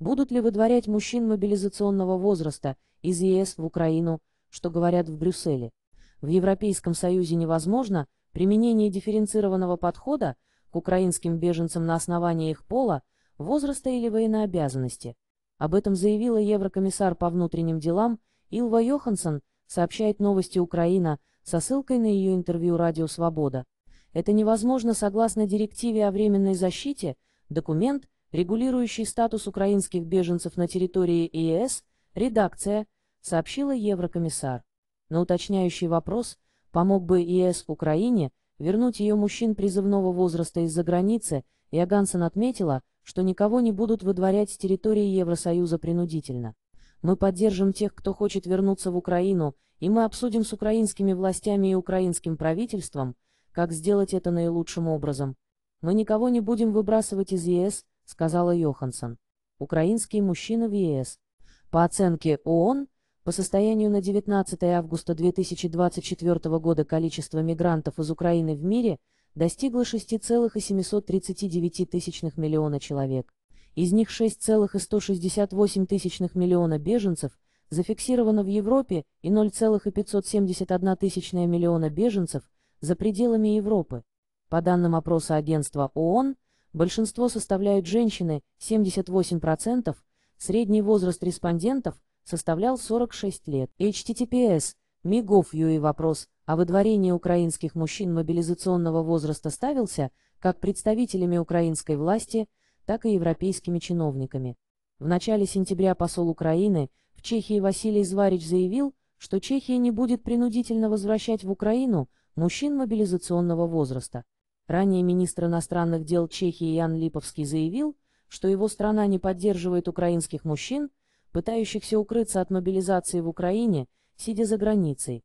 Будут ли выдворять мужчин мобилизационного возраста из ЕС в Украину, что говорят в Брюсселе? В Европейском Союзе невозможно применение дифференцированного подхода к украинским беженцам на основании их пола, возраста или военнообязанности. Об этом заявила еврокомиссар по внутренним делам Илва Йоханссон, сообщает новости Украина со ссылкой на ее интервью «Радио Свобода». Это невозможно согласно директиве о временной защите, документ – регулирующий статус украинских беженцев на территории ЕС, редакция, сообщила еврокомиссар. На уточняющий вопрос, помог бы ЕС Украине вернуть ее мужчин призывного возраста из-за границы, Иогансон отметила, что никого не будут выдворять с территории Евросоюза принудительно. Мы поддержим тех, кто хочет вернуться в Украину, и мы обсудим с украинскими властями и украинским правительством, как сделать это наилучшим образом. Мы никого не будем выбрасывать из ЕС, — сказала Йоханссон. «Украинские мужчины в ЕС. По оценке ООН, по состоянию на 19 августа 2024 года количество мигрантов из Украины в мире достигло 6,739 миллиона человек. Из них 6,168 миллиона беженцев зафиксировано в Европе и 0,571 миллиона беженцев за пределами Европы. По данным опроса агентства ООН, большинство составляют женщины 78%, средний возраст респондентов составлял 46 лет. HTTPS, Мигов и вопрос о а выдворении украинских мужчин мобилизационного возраста ставился как представителями украинской власти, так и европейскими чиновниками. В начале сентября посол Украины в Чехии Василий Зварич заявил, что Чехия не будет принудительно возвращать в Украину мужчин мобилизационного возраста. Ранее министр иностранных дел Чехии Ян Липовский заявил, что его страна не поддерживает украинских мужчин, пытающихся укрыться от мобилизации в Украине, сидя за границей.